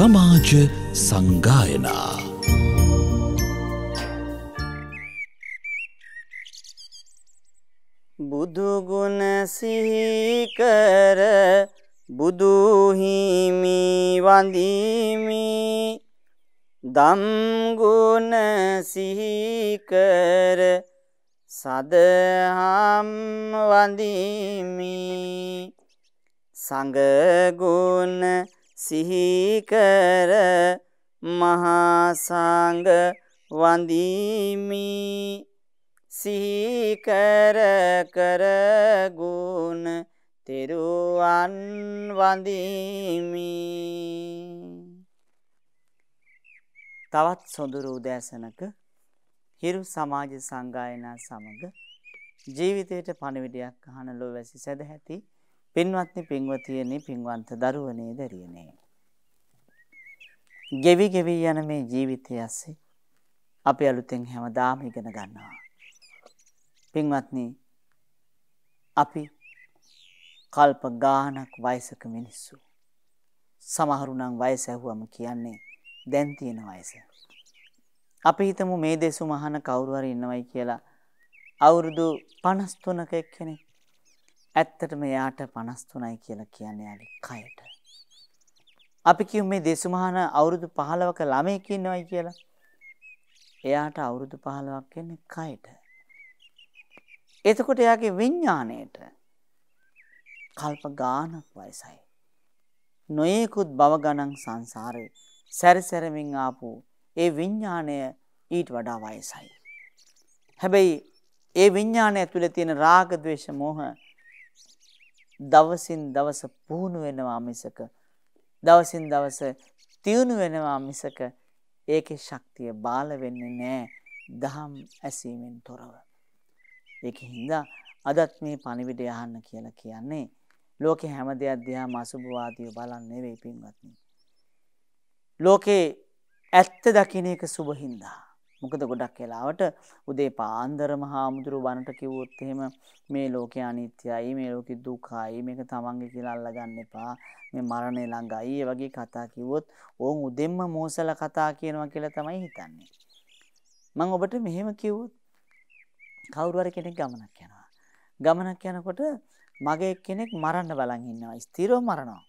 සමාජ සංගායනා බුදුගුණ සිහිකර බුදුහිමි වඳීමි දම්ගුණ සිහිකර සදහම් වඳීමි සඟගුණ සිහිකර මහාසංග වඳීමි සිහිකර කරගුණ තෙරුවන් වඳීමි තවත් සොඳුරු උදෑසනක හිරු සමාජ සංගායනා සමග ජීවිතයට පණවිඩයක් අහන ලොවැසි සැදැහැති පින්වත්නි පින්වතියනි පින්වන්ත දරුවනේ දැරියනේ. ගෙවි ගෙවි යන මේ ජීවිතය ඇස්සේ අපි අලුතෙන් හැමදාම ඉගෙන ගන්නවා. පින්වත්නි අපි කල්ප ගානක් වයසක මිනිස්සු. සමහරු නම් වයස ඇහුවම කියන්නේ දැන් තියෙන වයස. අපි හිතමු මේ දෙසු මහන කවුරු හරි ඉන්නවයි කියලා අවුරුදු 53ක එක්කෙනෙක් ඇත්තටම එයාට 53යි කියලා කියන්නේ යාලේ කයට. අපි කියමු මේ දෙසුමහන අවුරුදු 15ක ළමයෙක් ඉන්නවයි කියලා. එයාට අවුරුදු 15ක් කියන්නේ කයට. එතකොට එයාගේ විඥාණයට කල්ප ගානක් වයසයි. නොයේකුත් බව ගණන් සංසාරේ සැරිසැරමින් ආපු ඒ විඥාණය ඊට වඩා වයසයි. හැබැයි ඒ විඥාණය ඇතුලේ තියෙන රාග, ద్వේෂ, මෝහ දවසින් දවස පුහුණු වෙනවා මිසක දවසින් දවස තියුණු වෙනවා මිසක ඒකේ ශක්තිය බාල වෙන්නේ නැහැ දහම් ඇසීමෙන් තොරව. ඒකෙන් හින්දා අදත් මේ පණිවිඩය අහන්න කියලා කියන්නේ ලෝකේ හැම දෙයක් දිහාම අසුභවාදීව බලන්නේ නෙවෙයි පින්වත්නි. ලෝකේ ඇත්ත දකින්න එක සුභ හින්දා. මොකද ගොඩක් වෙලාවට උදේ පාන්දරම හාමුදුරු බණට කිව්වොත් එහෙම මේ ලෝකේ අනිත්‍යයි මේ ලෝකේ දුකයි මේක තමන්ගේ කියලා අල්ලගන්න එපා මේ මරණය ළඟයි ඒ වගේ කතා කිව්වොත් ඕන් උදෙන්ම මෝසලා කතා කියනවා කියලා තමයි හිතන්නේ මම ඔබට මෙහෙම කිව්වොත් කවුරු හරි කෙනෙක් ගමනක් යනවා ගමනක් යනකොට මගේ කෙනෙක් මරන්න බලන් ඉන්නවා ස්ථිරව මරනවා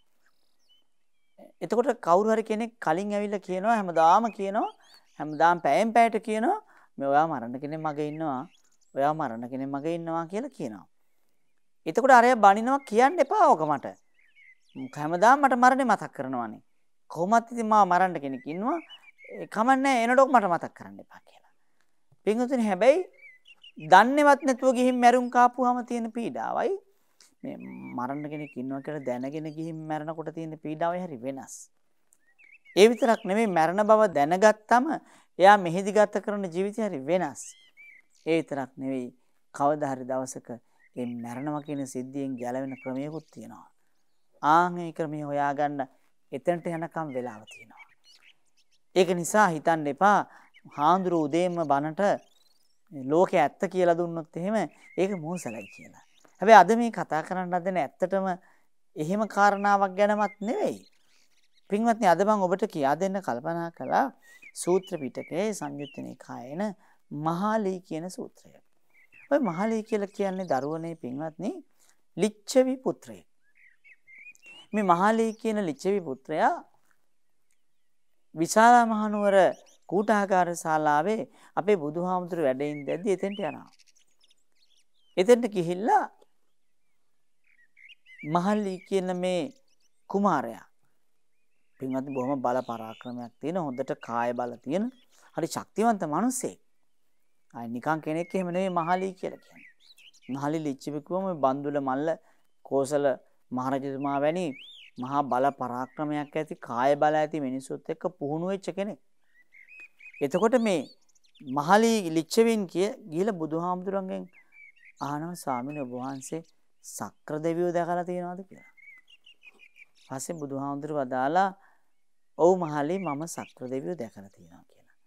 එතකොට කවුරු හරි කෙනෙක් කලින් ඇවිල්ලා කියනවා හැමදාම කියනවා හැමදාම් පැයෙන් පැයට කියනවා මේ ඔයා මරණ කෙනෙක් මගේ ඉන්නවා. ඔයා මරණ කෙනෙක් මගේ ඉන්නවා කියලා කියනවා. එතකොට අරයා බනිනවා කියන්න එපා ඕක මට. හැමදාම මට මරණේ මතක් කරනවානේ. කොහොමත් ඉතින් මාව මරන්න කෙනෙක් ඉන්නවා. කමන්නේ එනකොට මට මතක් කරන්න එපා කියලා. පින්වතුනි හැබැයි දන්නේවත් නැතුව ගිහින් මැරුම් කාපුවාම තියෙන පීඩාවයි මේ මරන්න කෙනෙක් ඉන්නවා කියලා දැනගෙන ගිහින් මැරෙනකොට තියෙන පීඩාවයි හරි වෙනස්. ඒ විතරක් නෙමෙයි මරණ බව දැනගත්තම එයා මෙහිදි ගත කරන ජීවිතය හරි වෙනස්. ඒ විතරක් නෙවෙයි කවදා හරි දවසක මේ මරණවා කියන සිද්ධියෙන් ගැලවෙන ක්‍රමයකුත් තියෙනවා. ආන් මේ ක්‍රමය හොයාගන්න එතනට යනකම් වෙලාව තියෙනවා. ඒක නිසා හිතන්න එපා හාඳුරු උදේම බනට ලෝකෙ ඇත්ත කියලා දුන්නොත් එහෙම ඒක මෝසලයි කියලා. හැබැයි අද මේ කතා කරන්න හදන ඇත්තටම එහෙම කාරණාවක් ගැනමත් නෙවෙයි. පින්වත්නි අද මම ඔබට කියා දෙන්න කල්පනා කළා සූත්‍ර පිටකයේ සංයුත්ත නිකායන මහාලී කියන සූත්‍රය. ඔය මහාලී කියලා කියන්නේ දරුවනේ පින්වත්නි ලිච්ඡවි පුත්‍රයෙක්. මේ මහාලී කියන ලිච්ඡවි පුත්‍රයා විශාලා මහනුවර කූටාගාර ශාලාවේ අපේ බුදුහාමුදුරු වැඩ ඉඳද්දි එතෙන්ට යනවා. එතෙන්ට ගිහිල්ලා මහල්ලි කියන මේ කුමාරයා පින්වත්නි බොහොම බල පරාක්‍රමයක් තියෙන හොඳට කාය බල තියෙන හරි ශක්තිවන්ත මිනිසෙක්. අය නිකන් කෙනෙක් එහෙම නෙවෙයි මහලී කියලා කියන්නේ. මහලි ලිච්ඡවිකුවම බන්දුල මල්ල කෝසල මහරජතුමා වැනි මහා බල පරාක්‍රමයක් ඇති කාය බල ඇති මිනිසුත් එක්ක පුහුණු වෙච්ච කෙනෙක්. එතකොට මේ මහලි ලිච්ඡවින් කිය ගිහලා බුදුහාමුදුරන්ගෙන් ආනම ස්වාමීන් වහන්සේ සක්‍ර දෙවියෝ දැකලා තියෙනවද කියලා. පස්සේ බුදුහාමුදුර වදාලා ඔව් මහලේ මම සක්‍ර දෙවියෝ දැකලා තියෙනවා කියලා.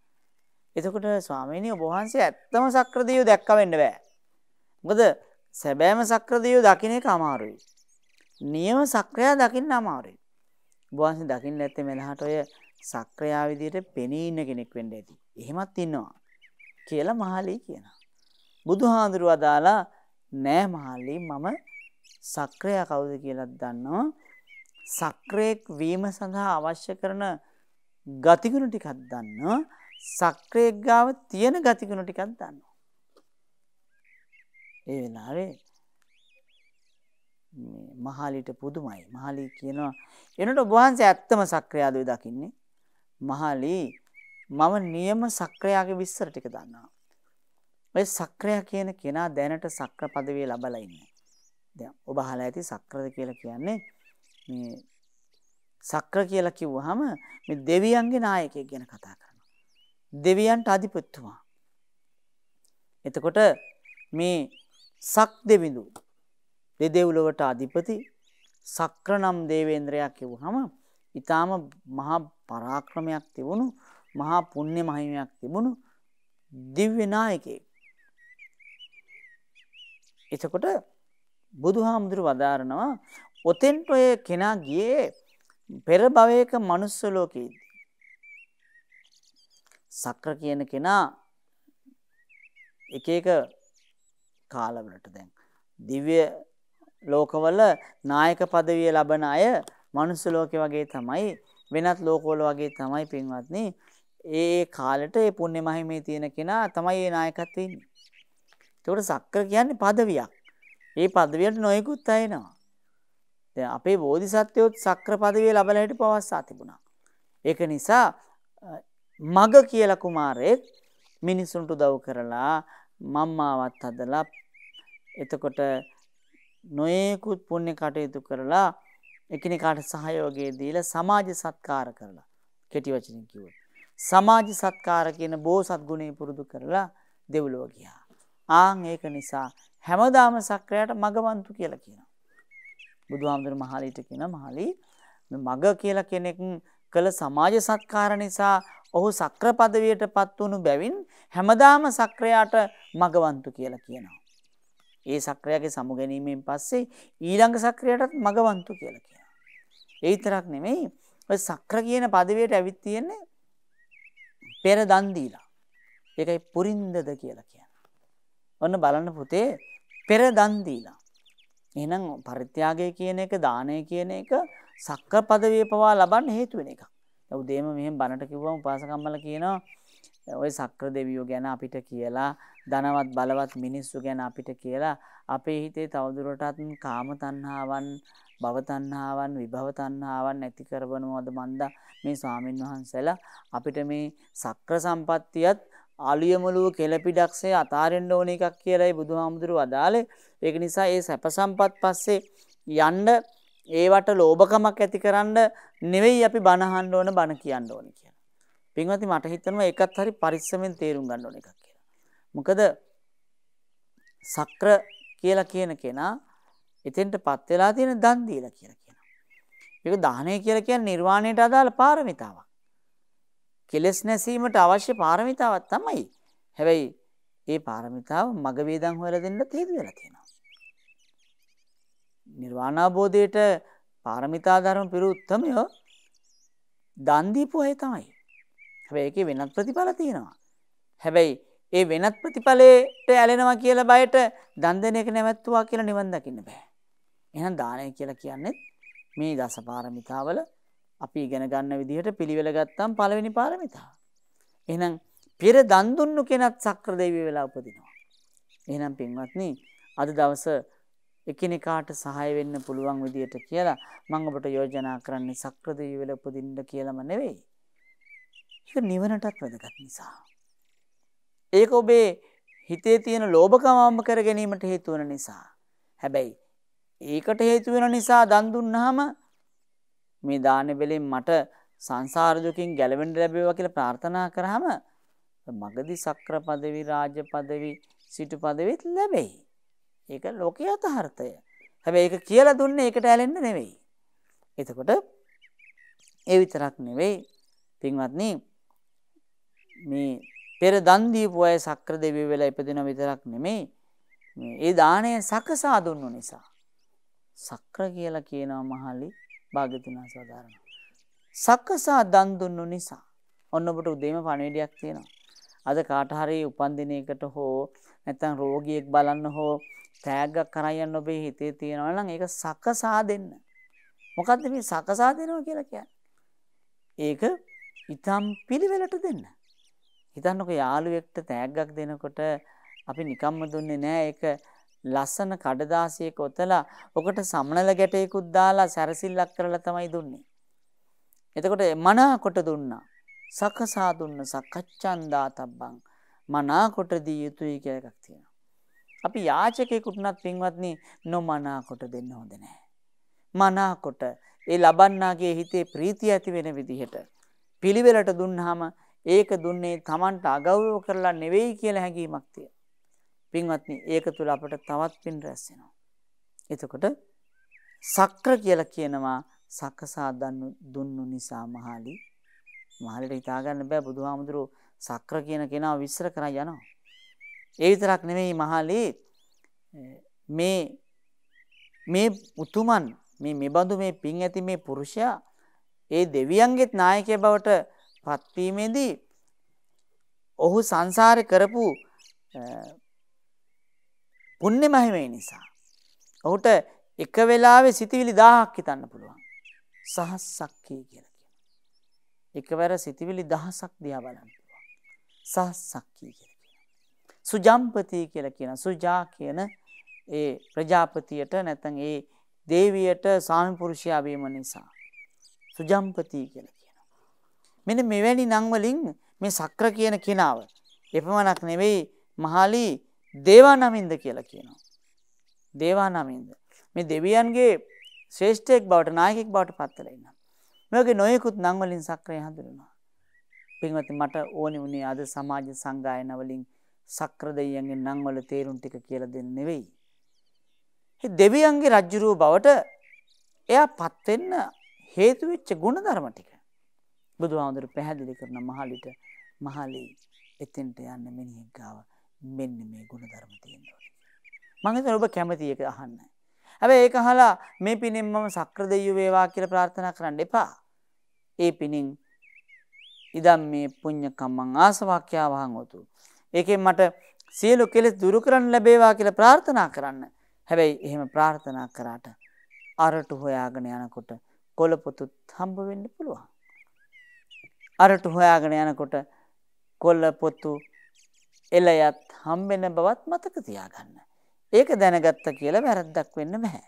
එතකොට ස්වාමීනි ඔබ වහන්සේ ඇත්තම සක්‍ර දෙවියෝ දැක්ක වෙන්න බෑ. මොකද සැබෑම සක්‍ර දෙවියෝ දකින්න එක අමාරුයි. නියම සක්‍රයා දකින්න අමාරුයි. ඔබ වහන්සේ දකින්න ඇත්තේ මෙලහට ඔය සක්‍රයා විදියට පෙනී ඉන්න කෙනෙක් වෙන්න ඇති. එහෙමත් ඉන්නවා කියලා මහලේ කියනවා. බුදුහාඳුරුව අදාලා නෑ මහලේ මම සක්‍රයා කවුද කියලාත් දන්නවා. සක්‍රයෙක් වීම සඳහා අවශ්‍ය කරන ගතිගුණ ටිකක් දන්නවා. සක්‍රයෙක් ගාව තියෙන ගතිගුණ ටිකක් දන්නවා. ඒ වෙලාවේ මහාලිට පුදුමයි. මහාලි කියනවා එනට ඔබ වහන්සේ ඇත්තම සක්‍රියාදෝයි දකින්නේ. මහාලි මම නියම සක්‍රයාගේ විස්තර ටික දන්නවා. ඔය සක්‍රයා කියන කෙනා දැනට සක්‍ර පදවිය ලබලා ඉන්නේ. දැන් ඔබ අහලා ඇති සක්‍රද කියලා කියන්නේ මේ සක්‍ර කියලා කිව්වහම මේ දෙවියන්ගේ නායකයෙක් ගැන කතා කරනවා. දෙවියන්ට අධිපතිතුමා. එතකොට මේ සක් දෙවිඳු දෙදෙව්ලොවට අධිපති සක්‍රනම් දේවේන්ද්‍රයා කිව්වහම ඊටාම මහා පරාක්‍රමයක් තිබුණු මහා පුණ්‍ය මහිමයක් තිබුණු දිව්‍ය නායකයෙක්. එතකොට බුදුහාමුදුරු වදාරනවා ඔතෙන්ට ඔය කෙනා ගියේ පෙර භවයක manuss ලෝකයේදී. සක්‍ර කියන කෙනා එක එක කාලවලට දැන් දිව්‍ය ලෝකවල නායක পদවිය ලබන අය manuss ලෝකේ වගේ තමයි වෙනත් ලෝකවල වගේ තමයි පින්වත්නි ඒ කාලෙට ඒ පුණ්‍ය මහිමේ තියෙන කෙනා තමයි ඒ නායකත්වෙ ඉන්නේ. ඒකට සක්‍ර කියන්නේ পদවියක්. ඒ পদවියට නොයෙකුත් අය එනවා. දැන් අපේ බෝධිසත්වයොත් සක්‍ර පදවිය ලබලා හිටපු අවස්ථා තිබුණා. ඒක නිසා මග කියලා කුමාරයෙක් මිනිසුන්ට උදව් කරලා මම්මාවත් හදලා එතකොට නොයෙකුත් පුණ්‍ය කටයුතු කරලා එකිනෙකාට සහයෝගය දීලා සමාජ සත්කාර කරලා කෙටි වචනින් කිව්වොත් සමාජ සත්කාර කියන බෝසත් ගුණය පුරුදු කරලා දෙව්ලොව ගියා. ආන් ඒක නිසා හැමදාම සක්‍රයාට මගවන්තු කියලා කියනවා. බුදුහාමුදුරු මහලීට කියන මහලී මග කියලා කෙනෙක් කළ සමාජ සත්කාර නිසා ඔහු සක්‍ර පදවියටපත් වුණු බැවින් හැමදාම සක්‍රයාට මගවන්තු කියලා කියනවා. ඒ සක්‍රයාගේ සමු ගැනීමෙන් පස්සේ ඊළඟ සක්‍රයටත් මගවන්තු කියලා කියනවා. ඒ විතරක් නෙමෙයි ඔය සක්‍ර කියන පදවියට ඇවිත් තියෙන්නේ පෙර දන් දීලා. ඒකයි පුරින්දද කියලා කියනවා. ඔන්න බලන්න පුතේ පෙර දන් දීලා. එහෙනම් පරිත්‍යාගය කියන එක දානය කියන එක සක්ක පදවිය පවා ලබන්න හේතු වෙන එකක්. උදේම මෙහෙම බණට කිව්වම උපාසකම්මල කියනවා ওই සක්‍ර දෙවියෝ ගැන අපිට කියලා ධනවත් බලවත් මිනිස්සු ගැන අපිට කියලා අපේ හිතේ තවදුරටත් කාම තණ්හාවන්, භව තණ්හාවන්, විභව තණ්හාවන් ඇති කරවනවද මන්ද මේ ස්වාමින් වහන්සේලා අපිට මේ සක්‍ර සම්පත්තියත් අලියමුළුව කෙලපිඩක්සේ අතාරෙන්ඩ ඕන එකක් කියලයි බුදුහාමුදුරු වදාලේ ඒක නිසා ඒ සැපසම්පත් පස්සේ යන්ඩ ඒවට ලෝභකමක් ඇති කරන්න නෙවෙයි අපි බණහන්ඩ ඕන බණ කියන්න ඕන කියලා. පින්වති මට හිතනව එකත් හරි පරිස්සමෙන් තේරුම් ගන්න ඕන එකක් කියලා. මොකද සක්‍ර කියලා කියන කෙනා එතෙන්ට පත්වෙලා තියෙන දන්දීල කියලා කියන. ඒක දානය කියල කිය නිර්වාණයට අදාළ පාරමිතාවක්. කෙලෙස් නැසීමට අවශ්‍ය පාරමිතාවක් තමයි. හැබැයි ඒ පාරමිතාව මග වේදන් හොයලා දෙන්නත් හේතු වෙලා තියෙනවා. නිර්වාණ අවබෝධයට පාරමිතා ධර්ම පිරුත්තමය දන් දීපු අය තමයි. හැබැයි ඒකේ වෙනත් ප්‍රතිඵල තියෙනවා. හැබැයි ඒ වෙනත් ප්‍රතිඵලයට ඇලෙනවා කියලා බයට දන් දෙන එක නැවැත්තුවා කියලා නිවන් දකින්න බෑ. එහෙනම් දානය කියලා කියන්නේ මේ දසපාරමිතාවල අපි ඉගෙන ගන්න විදිහට පිළිවෙල ගත්තම් පළවෙනි පාරමිතාව. එහෙනම් පෙර දන් දුන්නු කෙනත් සක්‍ර දෙවිය වෙලා උපදිනවා. එහෙනම් පින්වත්නි අද දවස එකිනෙකාට සහාය වෙන්න පුළුවන් විදියට කියලා මම ඔබට යෝජනා කරන්නේ සක්‍ර දෙවිය වෙලා උපදින්න කියලාම නෙවෙයි. ඒක නිවනටත් වැදගත් නිසා. ඒක ඔබේ හිතේ තියෙන ලෝභකමම කර ගැනීමට හේතු වෙන නිසා. හැබැයි ඒකට හේතු වෙන නිසා දන් දුන්නාම මේ දාන වෙලෙන් මට සංසාර දුකින් ගැලවෙන්න ලැබේවා කියලා ප්‍රාර්ථනා කරාම මගදී සක්‍ර පදවි රාජ පදවි සිටු පදවිත් ලැබෙයි. ඒක ලෝකයේ අතහර්ථය. හැබැයි ඒක කියලා දුන්නේ ඒකට ඇලෙන්න නෙවෙයි. එතකොට ඒ විතරක් නෙවෙයි පින්වත්නි මේ පෙර දන් දීපු අය සක්‍ර දෙවියෝ වෙලා ඉපදින විතරක් නෙමෙයි මේ ඒ දාණය සකසා දුන්නු නිසා සක්‍ර කියලා කියනවා මහලි භාග්‍යතුන් වහන්සේ වදාරනවා. සකසා දන් දුන්නු නිසා ඔන්න ඔබට උදේම පණිවිඩයක් තියෙනවා. අද කාට හරි උපන්දිනයකට හෝ නැත්නම් රෝගියෙක් බලන්න හෝ තෑග්ගක් කරන් යන්න ඔබේ හිතේ තියෙනවා නම් ඒක සකසා දෙන්න. මොකද්ද මේ සකසා දෙනවා කියලා කියන්නේ? ඒක ඊටම් පිළිවෙලට දෙන්න. හිතන්නකෝ යාළුවෙක්ට තෑග්ගක් දෙනකොට අපි නිකම්ම දුන්නේ නෑ ඒක ලස්සන කඩදාසියක ඔතලා ඔකට සමනල ගැටයකුත් දාලා සැරසිල්ලක් කරලා තමයි දුන්නේ. එතකොට මනාකොට දුන්නා. සකසා දුන්න සකච්ඡන්දා තබ්බං මනාකොට දිය යුතුයි කියලා එකක් තියෙනවා. අපි යාචකයෙකුට උනත් පින්වත්නි නොමනාකොට දෙන්න හොඳ නැහැ. මනාකොට ඒ ලබන්නාගේ හිතේ ප්‍රීතිය ඇති වෙන විදිහට පිළිවෙලට දුන්නාම ඒක දුන්නේ Tamanට අගෞරව කරලා නෙවෙයි කියලා හැඟීමක් තියෙනවා. පින්වත්නි ඒක තුළ අපට තවත් පින් රැස් වෙනවා. එතකොට සක්‍ර කියලා කියනවා සකසා දන්නු දුන්නු නිසා මහලි. මහලට හිතා ගන්න බෑ බුදුහාමුදුරුවෝ සක්‍ර කියන කෙනා විශ්සර කරා යනවා. ඒ විතරක් නෙමෙයි මහලි මේ මේ උතුමන් මේ මෙබඳු මේ පින් ඇති මේ පුරුෂයා ඒ දෙවියන්ගෙත් නායකය බවට පත්වීමේදී ඔහු සංසාරය කරපු පුණ්‍ය මහිමේ නිසා. ඔහුට එක වෙලාවේ සිතවිලි 1000ක් හිතන්න පුළුවන්. සහස්සක්කේ කියලා කියනවා. එකවර සිතවිලි දහසක් දිහා බලන්න පුළුවන්. සහස්සක්කේ කියලා කියනවා. සුජම්පති කියලා කියන සුජා කියන ඒ ප්‍රජාපතියට නැත්නම් ඒ දේවියට ස්වාමි පුරුෂයා වීම නිසා සුජම්පති කියලා කියනවා. මෙන්න මෙවැනි නම් වලින් මේ සක්‍ර කියන කෙනාව එපමණක් නෙවෙයි මහාලි දේවා නමින්ද කියලා කියනවා. දේවා නමින්ද. මේ දෙවියන්ගේ ශ්‍රේෂ්ඨයෙක් බවට නායකෙක් බවට පත්තල ඉන්න. මේගේ නොයෙකුත් නංවලින් සක්‍රය හඳුරුණා. පින්වති මට ඕනි වුණේ අද සමාජ සංගායනවලින් සක්‍ර දෙයියන්ගේ නංවල තේරුම් ටික කියලා දෙන්න නෙවෙයි. දෙවියන්ගේ රජ්ජුරුව බවට එයා පත්වෙන්න හේතුවෙච්ච ගුණ ධර්ම ටික. බුදු හාමුදුරු පැහැදිලි කරන මහලිට මහලී එතෙන්ට යන්න මිනිහෙක් ගාව. මෙන්න මේ ගුණධර්ම තියෙනවා. මං හිතන ඔබ කැමති එක අහන්න. හැබැයි ඒක අහලා මේ පිනෙන් මම සක්‍ර දෙවියෝ වේවා කියලා ප්‍රාර්ථනා කරන්න එපා. ඒ පිනෙන් ඉදම් මේ පුඤ්ඤ කම්මං ආසවාක්‍යා වහංවතු. ඒකෙන් මට සියලු කෙලෙස් දුරු කරන්න ලැබේවා කියලා ප්‍රාර්ථනා කරන්න. හැබැයි එහෙම ප්‍රාර්ථනා කරාට අරටු හොයාගෙන යනකොට කොළපොතුත් හම්බ වෙන්න පුළුවන්. අරටු හොයාගෙන යනකොට කොළපොතු එලයත් හම්බෙන බවත් මතක තියාගන්න. ඒක දැනගත්ත කියලා වැරද්දක් වෙන්න බැහැ.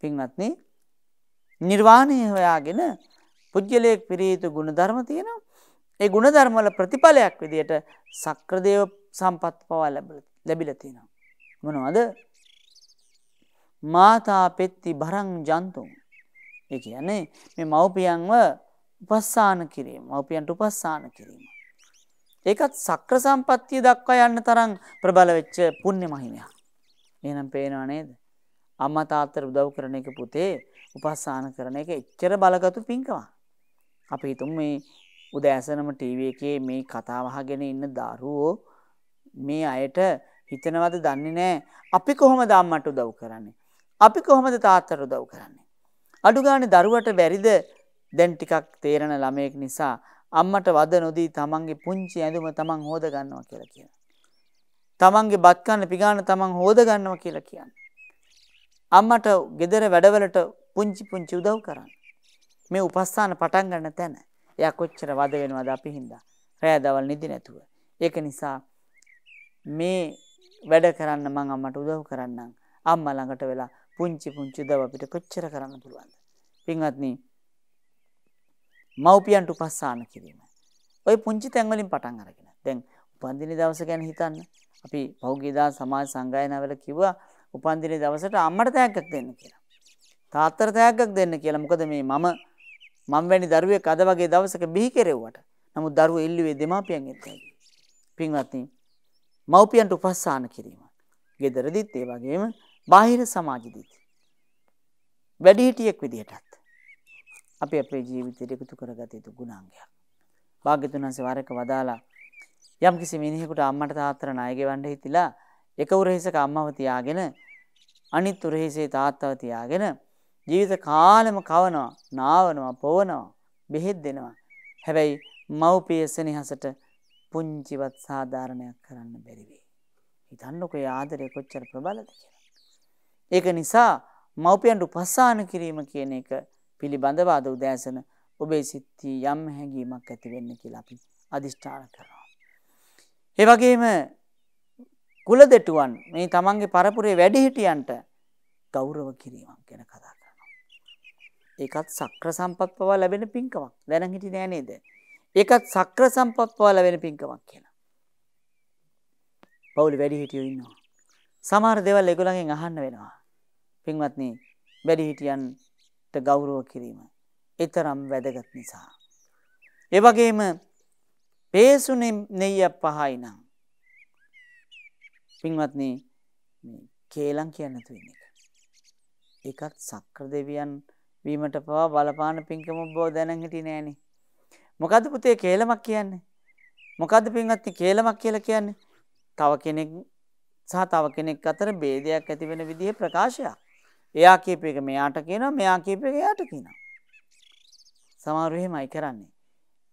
පින්වත්න නිර්වාණය හොයාගෙන පුද්ගලයෙක් පිරීතු ගුණධර්ම තියෙනවා. ඒ ගුණධර්මල ප්‍රතිඵලයක් විදියට සක්‍රදේව සම්පත් පවා ලැබිල තියෙනවා. මොනවද මාතා පෙත්ති බරං ජන්තුම්. ඒ කියන්නේ මේ මව්පියන්ව උපස්සාන කිරීම මව්පියන්ට උපස්සාන කිරීම. ඒකත් සක්‍ර සම්පත්තිය දක්වා යන්න තරම් ප්‍රබල වෙච්ච පුණ්‍ය මහිමයක්. එහෙනම් පේනව නේද? අම්මා තාත්තට උදව් කරන එක පුතේ උපස්සාන කරන එක එච්චර බලගතු පිංකමක්. අපි හිතමු මේ උදෑසනම ටීවී එකේ මේ කතාව අහගෙන ඉන්න දරුවෝ මේ අයට හිතනවද දන්නේ නැහැ. අපි කොහොමද අම්මට උදව් කරන්නේ? අපි කොහොමද තාත්තට උදව් කරන්නේ? අඩු ගානේ දරුවට බැරිද දැන් ටිකක් තේරෙන ළමයෙක් නිසා අම්මට වද නොදී තමන්ගේ පුංචි ඇඳුම තමන් හොද ගන්නවා කියලා කියන. තමන්ගේ බත් කන්න පිගාන තමන් හොද ගන්නවා කියලා කියන්නේ. අම්මට ගෙදර වැඩවලට පුංචි පුංචි උදව් කරන්න. මේ උපස්ථාන පටන් ගන්න තැන. එයා කොච්චර වද වෙනවද අපි හින්දා. රෑ දවල් නිදි නැතුව. ඒක නිසා මේ වැඩ කරන්න මං අම්මට උදව් කරන්නම්. අම්මා ළඟට වෙලා පුංචි පුංචි උදව් අපිට කොච්චර කරන්න පුළුවන්ද? පින්වත්නි මව්පියන්ට උපස්ථාන කිරීම. ඔය පුංචි තැන් වලින් පටන් අරගෙන. දැන් උපන්දින දවස ගැන හිතන්න. අපි පහුගිය දා සමාජ සංගායනාවල කිව්වා උපන්දින දවසට අම්මට තෑග්ගක් දෙන්න කියලා. තාත්තට තෑග්ගක් දෙන්න කියලා. මොකද මේ මම මම වැනි දරුවෙක් අද වගේ දවසක බිහි කෙරෙව්වට. නමුත් දරුවෝ ඉල්ලුවේ දෙමාපියන්ගෙන් තෑගි. පින්වත්නි, මව්පියන්ට උපස්ථාන කිරීම. ගෙදරදිත් ඒ වගේම බාහිර සමාජෙදිත්. වැඩිහිටියෙක් විදිහටත් අපි අපේ ජීවිතයට එකතු කරගත යුතු ගුණාංගයක්. භාග්‍යතුන් වහන්සේ වරක වදාලා යම්කිසි මිනිහෙකුට අම්මට තාත්තට ණය ගෙවන්න හිතිලා එක උරහිසක අම්මව තියාගෙන අනිත් උරහිසේ තාත්තව තියාගෙන ජීවිත කාලෙම කවනවා, නාවනවා, පොවනවා, බෙහෙත් දෙනවා. හැබැයි මව්පිය සෙනෙහසට පුංචිවත් සාධාරණයක් කරන්න බැරි වෙයි. හිතන්නකෝ ඒ ආදරය කොච්චර ප්‍රබලද කියලා. ඒක නිසා මව්පියන්ට උපසාන කිරීම කියන එක පිළිබඳව අද උදෑසන ඔබේ සිත්ති යම් හැඟීමක් ඇති වෙන්න කියලා අපි අදිෂ්ඨාන කරනවා. ඒ වගේම කුලදෙටුවන් මේ තමන්ගේ පරපුරේ වැඩිහිටියන්ට ගෞරව කිරීමක් ගැන කතා කරනවා. ඒකත් සක්‍ර සම්පත් පවා ලැබෙන පින්කමක්. දැනන් හිටි නෑ නේද? ඒකත් සක්‍ර සම්පත් පවා ලැබෙන පින්කමක් කියලා. පවුල වැඩිහිටියෝ ඉන්නවා. සමහර දේවල් ඒගොල්ලන්ගෙන් අහන්න වෙනවා. පින්වත්නි වැඩිහිටියන් ගෞරව කිරීම එතරම් වැදගත් නිසා. එවගේම පේසුනෙම් නෙය පහයි නම්. පින්වත්න කේලං කියන්නතු වෙන එක. එකත් සක්‍ර දෙවියන් වීමට පවා බලපාන පින්කම බෝ දැන හිටි නෑනේ. මොකද පුතේ කේලමක් කියන්නේ. මොකද පින්වත්ති කේලමක් කියල කියන්නේ තව කෙනෙක් සහ තව කෙනෙක් අතර බේදයක් ඇතිවෙන විදිහ ප්‍රකාශයක්. එයා කියප එක මෙයාට කියනවා මෙයා කියප එක එයාට කියනවා. සමහරු එහෙමයි කරන්නේ.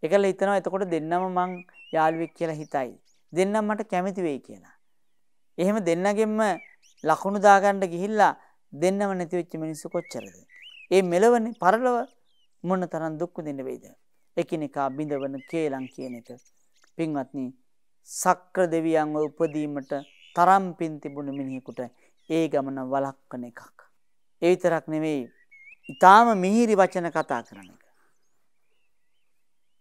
ඒකල හිතනවා එතකොට දෙන්නම මං යාළුවෙක් කියලා හිතයි. දෙන්නම මට කැමති වෙයි කියලා. එහෙම දෙන්නගෙන්ම ලකුණු දාගන්න ගිහිල්ලා දෙන්නම නැති වෙච්ච මිනිස්සු කොච්චරද? ඒ මෙලවනේ පරලව මොනතරම් දුක් විඳින්න වෙයිද? එකිනෙකා බිඳවන කේලම් කියන එක. පින්වත්නි, සක්‍ර දෙවියන්ව උපදීමට තරම් පින් තිබුණු මිනිහෙකුට ඒ ගමන වළක්වන එකක්. ඒ විතරක් නෙවෙයි. ඊටාම මිහිරි වචන කතා කරන එක.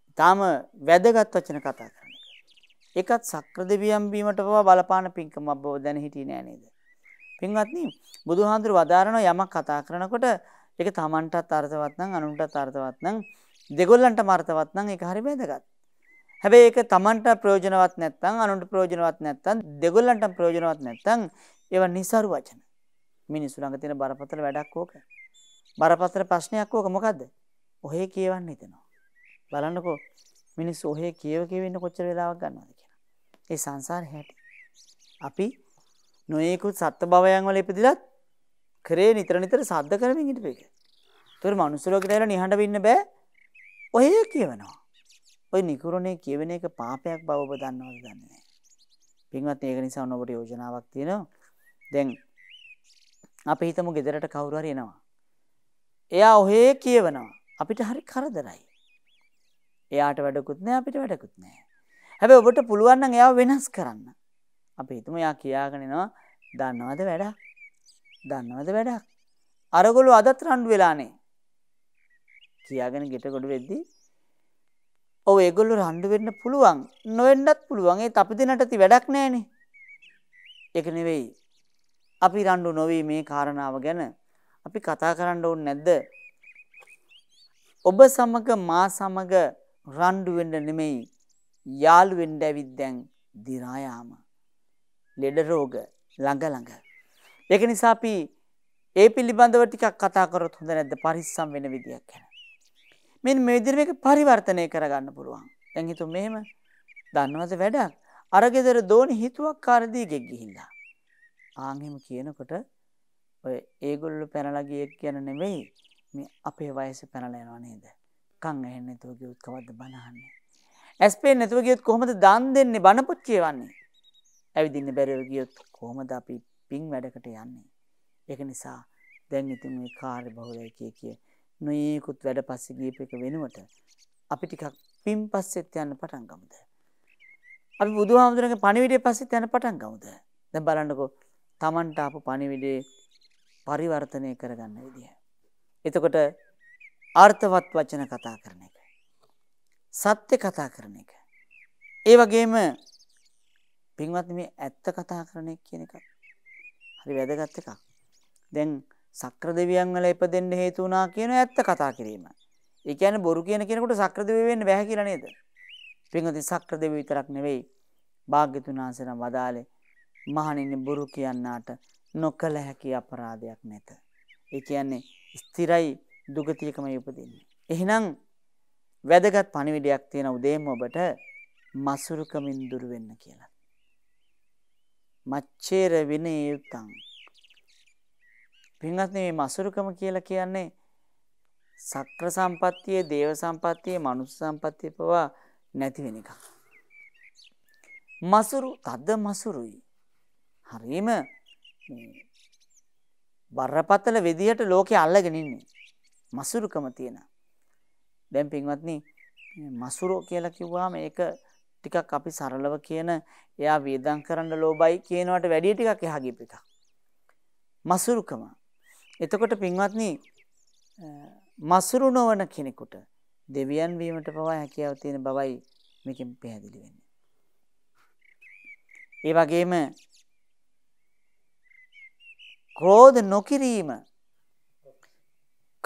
ඊටාම වැදගත් වචන කතා කරන එක. ඒකත් සක්‍ර දෙවියන් බීමට පවා බලපාන පින්කම බව දැන හිටියේ නෑ නේද? පින්වත්නි, බුදුහාඳුර වදාරන යමක් කතා කරනකොට ඒක Tamanටත් අර්ථවත් නම් අනුන්ටත් අර්ථවත් නම් දෙගොල්ලන්ටම අර්ථවත් නම් ඒක හරි වැදගත්. හැබැයි ඒක Tamanට ප්‍රයෝජනවත් නැත්නම් අනුන්ට ප්‍රයෝජනවත් නැත්නම් දෙගොල්ලන්ටම ප්‍රයෝජනවත් නැත්නම් ඒවා નિසරු වචන. මිනිස්සු ළඟ තියෙන බරපතල වැඩක් ඕක. බරපතල ප්‍රශ්නයක් ඕක මොකද්ද? ඔහේ කියවන්න හිතෙනවා. බලන්නකෝ මිනිස්සු ඔහේ කියව කියව ඉන්න කොච්චර වෙලාවක් ගන්නවද කියලා. ඒ සංසාරේ හැටි. අපි නොයේකුත් සත්ත්ව භවයන් වල ඉපදිලත් කරේ නිතර නිතර සද්ද කරමින් හිටපේක. ඒතර මනුස්ස ලෝකේ දැලා නිහඬව ඉන්න බෑ. ඔහේ කියවනවා. ඔය නිකුරුණේ කියවෙන එක පාපයක් බව ඔබ දන්නවද දන්නේ නැහැ. පින්වත් ඒක නිසා ඔන්න ඔබට යෝජනාවක් තියෙනවා. දැන් අපි හිතමු ගෙදරට කවුරු හරි එනවා. එයා ඔහේ කියවනවා. අපිට හරි කරදරයි. එයාට වැඩකුත් නෑ අපිට වැඩකුත් නෑ. හැබැයි ඔබට පුළුවන් නම් එයාව වෙනස් කරන්න. අපි හිතමු එයා කියාගෙන එනවා දන්නවද වැඩක්? දන්නවද වැඩක්? අරගොල්ලෝ අදත් රණ්ඩු වෙලානේ. කියාගෙන ගෙට ගොඩ වෙද්දී ඔව් ඒගොල්ලෝ රණ්ඩු වෙන්න පුළුවන්. නොවෙන්නත් පුළුවන්. ඒත් අපි දෙන්නට ති වැඩක් නෑනේ. ඒක නෙවෙයි අපි රණ්ඩු නොවී මේ කාරණාව ගැන අපි කතා කරන්න ඕනේ නැද්ද? ඔබ සමග මා සමග රණ්ඩු වෙන්න නෙමෙයි යාළු වෙන්න ඇවිත් දැන් දි รา යාම. ලෙඩ රෝග ළඟ ළඟ. ඒක නිසා අපි ඒ පිළිබඳව ටිකක් කතා කරොත් හොඳ නැද්ද? පරිස්සම් වෙන විදියක් ගැන. මෙන්න මේ විදිහට මේක පරිවර්තනය කරගන්න පුළුවන්. දැන් හිතුව මෙහෙම දන්නවද වැඩක්? අර ගෙදර දෝනි හිතුවක් කාර්දීගෙක් ගිහිල්ලා ආන් එහෙම කියනකොට ඔය ඒගොල්ලෝ පැනලා ගියෙක් කියන නෙමෙයි මේ අපේ වයසේ පැනලා යනවා නේද? කන් ඇහෙන්නේ නැතුව ගියොත් කවද්ද බණ අහන්නේ? ඇස් පේන්නේ නැතුව ගියොත් කොහොමද දන් දෙන්නේ බණ පුත් කියවන්නේ? ඇවිදින්න බැරිව ගියොත් කොහොමද අපි පින් වැඩකට යන්නේ? ඒක නිසා දැන් ඉතින් මේ කාර්ය බහුලයි කිය කිය නොයේකුත් වැඩ පස්සේ ගියපේක වෙනුවට අපි ටිකක් පින් පස්සෙත් යන්න පටන් ගමුද? අපි බුදුහාමුදුරන්ගේ පණිවිඩය පස්සෙත් යන්න පටන් ගමුද? දැන් බලන්නකෝ Tamanට ආපු පණිවිඩේ පරිවර්තනය කරගන්න විදිය. එතකොට අර්ථවත් වචන කතා කරන එක. සත්‍ය කතා කරන එක. ඒ වගේම පින්වත් මේ ඇත්ත කතා කරන එක කියන එක හරි වැදගත් එකක්. දැන් සක්‍ර දෙවියන් වල ඉපදෙන්න හේතු වුණා කියන ඇත්ත කතා කිරීම. ඒ කියන්නේ බොරු කියන කෙනෙකුට සක්‍ර දෙවිය වෙන්න බෑ කියලා නේද? පින්වත් සක්‍ර දෙවිය විතරක් නෙවෙයි. භාග්‍යතුන් වහන්සේ නම් වදාලේ මහණෙනි බොරු කියන්නාට නොකළ හැකි අපරාධයක් නැත. ඒ කියන්නේ ස්ථිරයි දුගතියකම උපදින්නේ. එහෙනම් වැදගත් පණිවිඩයක් තියෙන උදේම ඔබට මසුරුකමින් දුර වෙන්න කියලා. මච්චේර විනේ යුත්තං. පින්වත්නි මේ මසුරුකම කියලා කියන්නේ සක්‍ර සම්පත්තියේ දේව සම්පත්තියේ මනුස්ස සම්පත්තිය පවා නැති වෙන එක. මසුරු තද මසුරුයි. හරීම බරපතල විදියට ලෝකේ අල්ලගෙන ඉන්නේ. මසුරුකම තියෙන. දැන් පින්වත්නි මසුරෝ කියලා කිව්වම ඒක ටිකක් අපි සරලව කියන එයා වේදම් කරන්න ලෝබයි කියනවට වැඩිය ටිකක් එහා ගිය එකක්. මසුරුකම. එතකොට පින්වත්නි මසුරු නොවන කෙනෙකුට දෙවියන් වීමට පවා හැකියාව තියෙන බවයි මේකෙන් පැහැදිලි වෙන්නේ. ඒ වගේම ක්‍රෝධ නොකිරීම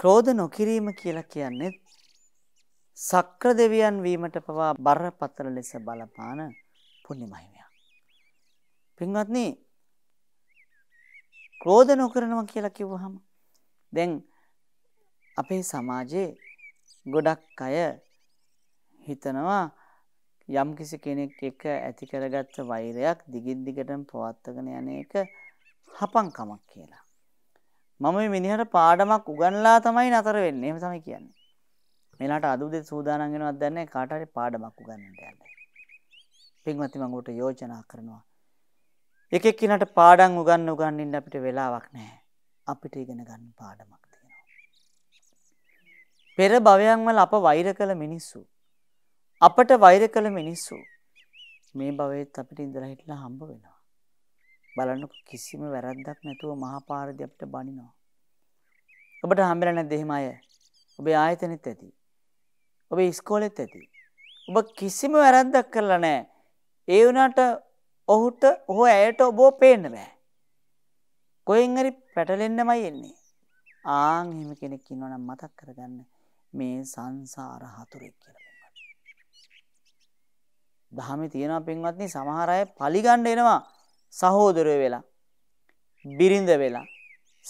ක්‍රෝධ නොකිරීම කියලා කියන්නේ සක්‍ර දෙවියන් වීමට පවා බරපතල ලෙස බලපාන පුණ්‍ය මහිමයක්. පින්වත්නි ක්‍රෝධ නොකරනවා කියලා කිව්වහම දැන් අපේ සමාජයේ ගොඩක් අය හිතනවා යම්කිසි කෙනෙක් එක්ක ඇති කරගත්ත වෛරයක් දිගින් දිගටම පවත්වාගෙන යන එක හපංකමක් කියලා. මම මේ මිනිහට පාඩමක් උගන්ලා තමයි නතර වෙන්නේ. එහෙම තමයි කියන්නේ. මෙලාට අදුදෙත් සූදානම් වෙනවත් දන්නේ කාට හරි පාඩමක් උගන්වන්නට යන්න. පින්වත්නි මම උට යෝජනා කරනවා. එක එක්කිනට පාඩම් උගන්න උගන්නින්න අපිට වෙලාවක් නැහැ. අපිට ඉගෙන ගන්න පාඩමක් තියෙනවා. පෙර භවයන් වල අප වෛර කළ මිනිස්සු අපට වෛර කළ මිනිස්සු මේ භවෙත් අපිට ඉඳලා හිටලා හම්බ වෙනවා. බලන්නකො කිසිම වැරද්දක් නැතුව මහා පාරදී අපිට බනිනවා. ඔබට හම්බෙලා නැද්ද එහෙම අය? ඔබේ ආයතනෙත් ඇති. ඔබේ ඉස්කෝලෙත් ඇති. ඔබ කිසිම වැරද්දක් කරලා නැහැ. ඒ වුණාට ඔහුට ඔහු ඇයට ඔබව පේන්න බෑ. කොහෙන් හරි පැටලෙන්නමයි එන්නේ. ආන් එහෙම කෙනෙක් ඉන්නවා නම් මතක් කරගන්න මේ සංසාර හතුරෙක් කියලා. දහමේ තියෙනවා පින්වත්නි සමහර අය පලිගන්න එනවා. සහෝදරය වෙලා බිරිඳ වෙලා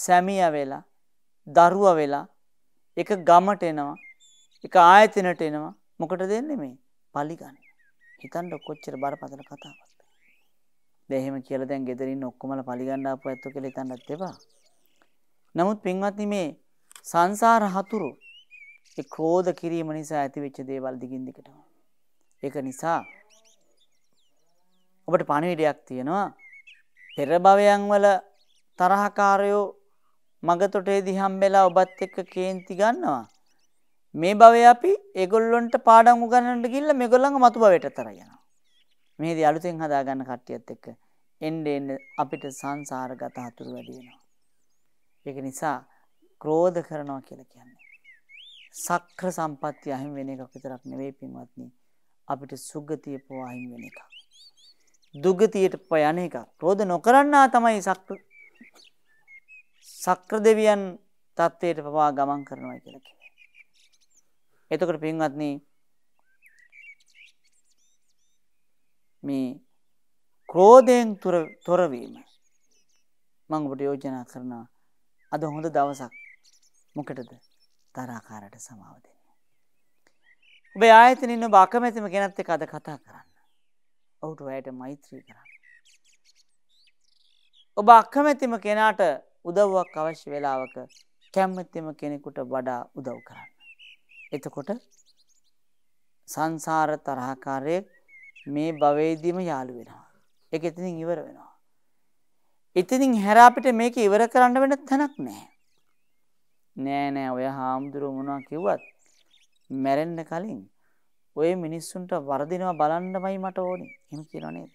සැමිය වෙලා දරුව වෙලා එක ගමට එනවා එක ආයතනට එනවා මොකට දෙන්නේ මේ පලිගන්න හිතන්ඩ කොච්චර බරපතල කතාවක් දෙහෙම කියලා දැන් ගෙදරින් ඔක්කොමල පලිගන්න ආපු ඇත්තු කියලා හිතන්නත් එපා නමුත් පින්වත්නි මේ සංසාර හතුරු ඒ ක්‍රෝධ කිරීම නිසා ඇතිවෙච්ච දේවල් දිගින් දිගටම ඒක නිසා ඔබට පණිවිඩයක් තියෙනවා පෙර භවයන් වල තරහකාරයෝ මගතොටේදී හම්බෙලා ඔබත් එක්ක කේන්ති ගන්නවා. මේ භවයේ අපි ඒගොල්ලොන්ට පාඩම් උගන්වන්න ගිහිල්ලා මේගොල්ලන්ගේ මතු භවයට තර යනවා. මේදී අලුතෙන් හදාගන්න කට්ටියත් එක්ක එන්නේ අපිට සංසාරගත හතුරු වැඩි වෙනවා. ඒක නිසා ක්‍රෝධ කරනවා කියලා කියන්නේ. සක්‍ර සම්පත්තිය අහිමි වෙන එකක් විතරක් නෙවෙයි පින්වත්නි. අපිට සුගතිය පවා අහිමි වෙන එකක්. දුගතියට යන එක. ක්‍රෝධ නොකරන්නා තමයි සක්‍ර සක්‍ර දෙවියන් තත්ත්වයට පවා ගමන් කරනවා කියලා කියන්නේ. එතකොට පින්වත්නි මේ ක්‍රෝධයෙන් තොර වීම මම ඔබට යෝජනා කරනවා අද හොඳ දවසක් මොකටද තරාකාරට සමාව දෙන්න. ඔබ ආයතනින් ඔබ අකමැතිම කෙනත් එක්ක අද කතා කරන්න. ඔවුට ඔයට මෛත්‍රී කරන්න. ඔබ අක්කමැතිම කෙනාට උදව්වක් අවශ්‍ය වෙලාවක කැම්මැතිම කෙනෙකුට වඩා උදව් කරන්න. එතකොට සංසාර තරහකාරයෙක් මේ භවේදීම යාළු වෙනවා. ඒක එතනින් ඉවර වෙනවා. ඉතින් හැර අපිට මේක ඉවර කරන්න වෙන තැනක් නැහැ. නෑ නෑ ඔය හාමුදුරුවෝ මොනවා කිව්වත් මැරෙන්න කලින් ඔය මිනිස්සුන්ට වරදිනවා බලන්නමයි මට ඕනේ. එහෙම කියනවා නේද?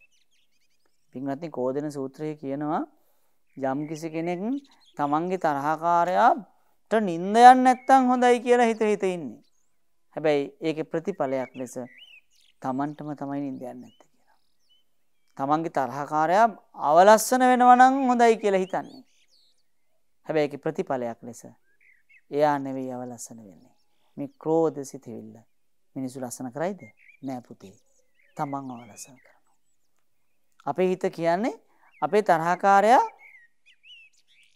පින්වත්නි කෝදෙන සූත්‍රයේ කියනවා යම් කිසි කෙනෙක් තමන්ගේ තරහකාරයාට නිින්දයන් නැත්තම් හොඳයි කියලා හිත හිත ඉන්නේ. හැබැයි ඒකේ ප්‍රතිඵලයක් ලෙස තමන්ටම තමයි නිින්දයන් නැත්තේ කියලා. තමන්ගේ තරහකාරයා අවලස්සන වෙනවා නම් හොඳයි කියලා හිතන්නේ. හැබැයි ඒකේ ප්‍රතිඵලයක් ලෙස එයා නෙවෙයි අවලස්සන වෙන්නේ. මේ ක්‍රෝධ සිතෙවිල්ල. මිනිසු ලස්සන කරයිද? නෑ පුතේ. තමන් ඔය ලස්සන කරනවා. අපේ හිත කියන්නේ අපේ තරහකාරයා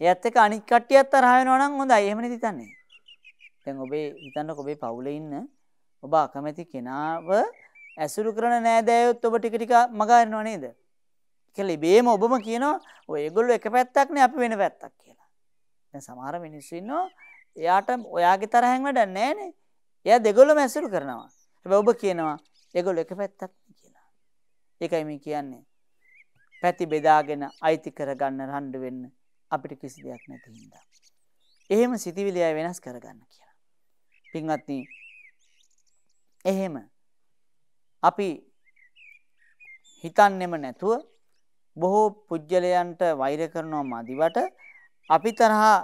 එයත් එක්ක අනිත් කට්ටියත් තරහ වෙනවා නම් හොඳයි. එහෙමනේ හිතන්නේ. දැන් ඔබේ හිතන්නකො ඔබේ පවුලේ ඉන්න ඔබ අකමැති කෙනාව ඇසුරු කරන නෑදෑයොත් ඔබ ටික ටික මගහරිනව නේද? කියලා ඉබේම ඔබම කියනවා ඔය ඒගොල්ලෝ එක පැත්තක් නේ අපි වෙන පැත්තක් කියලා. දැන් සමහර මිනිස්සු ඉන්නවා එයාට ඔයාගේ තරහෙන් වැඩක් නෑනේ. එයා දෙගොල්ලම ඇසුරු කරනවා. හැබැයි ඔබ කියනවා දෙගොල්ලෝ එක පැත්තක් කියලා. ඒකයි මේ කියන්නේ. පැති බෙදාගෙන අයිති කරගන්න රණ්ඩු වෙන්න අපිට කිසි දෙයක් නැති හින්දා. එහෙම සිතිවිලි අය වෙනස් කරගන්න කියලා. පින්වත්නි එහෙම අපි හිතන්නෙම නැතුව බොහෝ පුජ්‍යලයන්ට වෛර කරනවා මදිවට අපි තරහා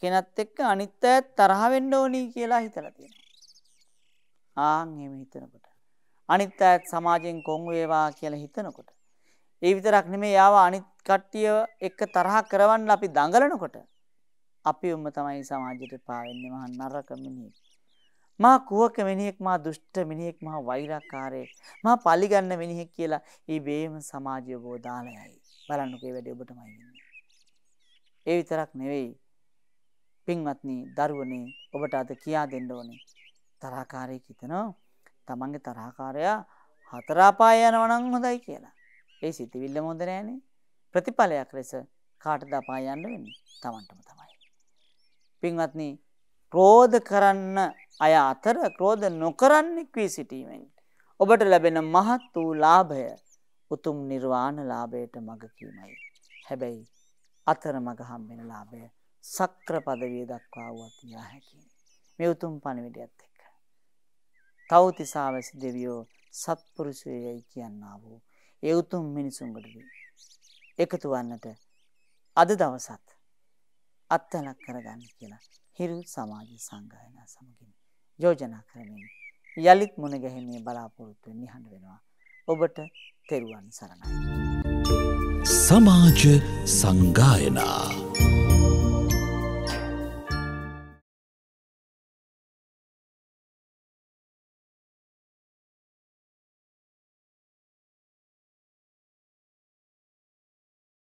කෙනත් එක්ක අනිත් අය තරහ වෙන්න ඕනි කියලා හිතලා තියෙනවා. ආන් එහෙම හිතනකොට අනිත් අයත් සමාජයෙන් කොන් වේවා කියලා හිතනකොට ඒ විතරක් නෙමෙයි යාව අනිත් කට්ටිය එක්ක තරහ කරවන්න අපි දඟලනකොට අපි උම්ම තමයි සමාජයට පාවෙන්නේ මහා නරක මිනිහෙක් මා කුවක මිනිහෙක් මා දුෂ්ට මිනිහෙක් මා වෛරකාරයෙක් මා පලිගන්න මිනිහෙක් කියලා ඒ වේම සමාජය බෝධාලයයි බලන්නකෝ ඒ වැඩේ ඔබටමයි වෙන්නේ ඒ විතරක් නෙවෙයි පින්වත්නි දරුවනේ ඔබට අද කියා දෙන්න ඕනේ තරාකාරයෙක් හිතනවා තමන්ගේ තරාකාරයා හතරාපාය යනවනං හොඳයි කියලා. ඒ සිතිවිල්ල හොඳ නෑනේ ප්‍රතිඵලයක් ලෙස කාටද අපාය යන්න වෙන්නේ තමන්ටම තමයි. පින්වත්නි ක්‍රෝධ කරන්න අය අතර ක්‍රෝධ නොකරන්නෙක් වී සිටීමෙන් ඔබට ලැබෙන මහත් වූ ලාභය උතුම් නිර්වාණ ලාභයට මඟ කීමයි. හැබැයි අතරමඟ හම්බෙන ලාභය සක්‍ර පදවිය දක්වා වූ අතියා හැකියි. මේ උතුම් පණිවිඩයත් එක්ක තවතිසාවැසි දෙවියෝ සත්පුරුෂයයි කියන්නා වූ ඒ උතුම් මිනිසුන්ගටද එකතු වන්නට අද දවසත් අත්හලක් කරගන්න කියලා හිරු සමාජ සංගායනා සමගින් යෝජනා කරමින් යලිත් මුණ ගැහිමේ බලාපොරොත්තු නිහඬ වෙනවා ඔබට තෙරුවන් සරණයි සමාජ සංගායනා